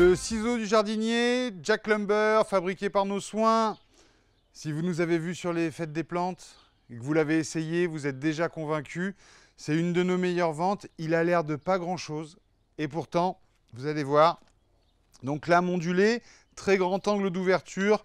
Le ciseau du jardinier, Jack Lumber, fabriqué par nos soins. Si vous nous avez vu sur les fêtes des plantes que vous l'avez essayé, vous êtes déjà convaincu. C'est une de nos meilleures ventes. Il a l'air de pas grand-chose. Et pourtant, vous allez voir. Donc lame ondulée, très grand angle d'ouverture,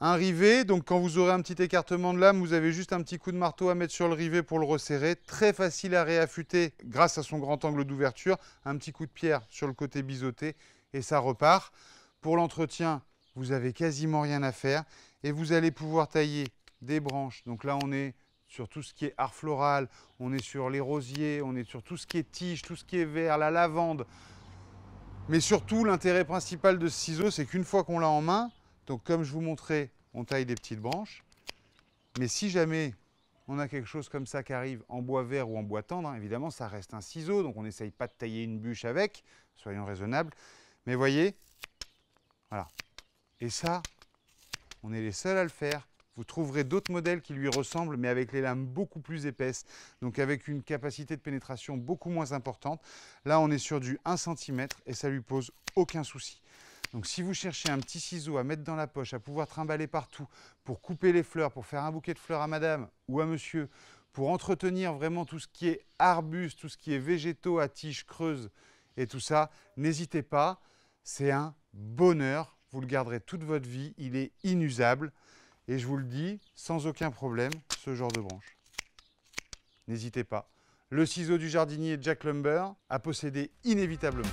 un rivet. Donc quand vous aurez un petit écartement de lame, vous avez juste un petit coup de marteau à mettre sur le rivet pour le resserrer. Très facile à réaffûter grâce à son grand angle d'ouverture. Un petit coup de pierre sur le côté biseauté et ça repart. Pour l'entretien, vous avez quasiment rien à faire et vous allez pouvoir tailler des branches. Donc là, on est sur tout ce qui est art floral, on est sur les rosiers, on est sur tout ce qui est tige, tout ce qui est vert, la lavande. Mais surtout, l'intérêt principal de ce ciseau, c'est qu'une fois qu'on l'a en main, donc comme je vous montrais, on taille des petites branches. Mais si jamais on a quelque chose comme ça qui arrive en bois vert ou en bois tendre, hein, évidemment, ça reste un ciseau, donc on n'essaye pas de tailler une bûche avec, soyons raisonnables. Mais voyez, voilà. Et ça, on est les seuls à le faire. Vous trouverez d'autres modèles qui lui ressemblent, mais avec les lames beaucoup plus épaisses, donc avec une capacité de pénétration beaucoup moins importante. Là, on est sur du 1 cm et ça lui pose aucun souci. Donc si vous cherchez un petit ciseau à mettre dans la poche, à pouvoir trimballer partout, pour couper les fleurs, pour faire un bouquet de fleurs à madame ou à monsieur, pour entretenir vraiment tout ce qui est arbuste, tout ce qui est végétaux à tiges creuses et tout ça, n'hésitez pas. C'est un bonheur, vous le garderez toute votre vie, il est inusable. Et je vous le dis sans aucun problème, ce genre de branche. N'hésitez pas. Le ciseau du jardinier Jack Lumber a possédé inévitablement.